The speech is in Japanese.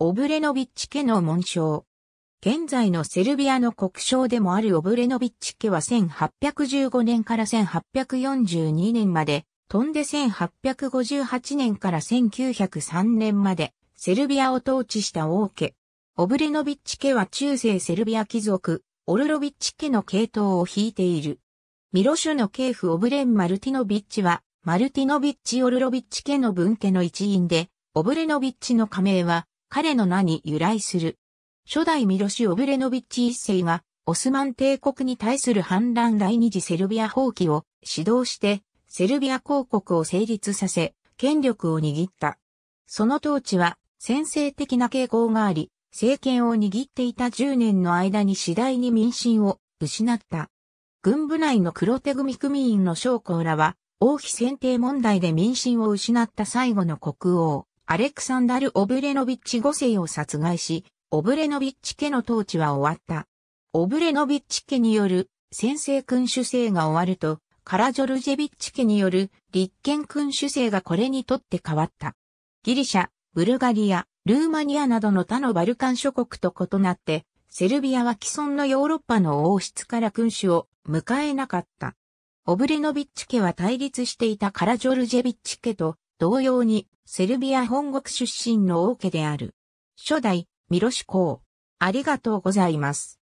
オブレノビッチ家の紋章。現在のセルビアの国章でもあるオブレノビッチ家は1815年から1842年まで、飛んで1858年から1903年まで、セルビアを統治した王家。オブレノビッチ家は中世セルビア貴族、オルロビッチ家の系統を引いている。ミロシュの系譜オブレン・マルティノビッチは、マルティノビッチ・オルロビッチ家の分家の一員で、オブレノビッチの加盟は、彼の名に由来する。初代ミロシ・オブレノビッチ一世が、オスマン帝国に対する反乱第二次セルビア放棄を指導して、セルビア公国を成立させ、権力を握った。その統治は、先制的な傾向があり、政権を握っていた10年の間に次第に民心を失った。軍部内の黒手組組員の将校らは、王妃選定問題で民心を失った最後の国王。アレクサンダル・オブレノビッチ5世を殺害し、オブレノビッチ家の統治は終わった。オブレノビッチ家による先制君主制が終わると、カラジョルジェビッチ家による立憲君主制がこれにとって変わった。ギリシャ、ブルガリア、ルーマニアなどの他のバルカン諸国と異なって、セルビアは既存のヨーロッパの王室から君主を迎えなかった。オブレノビッチ家は対立していたカラジョルジェビッチ家と同様に、セルビア本国出身の王家である。初代、ミロシ公。ありがとうございます。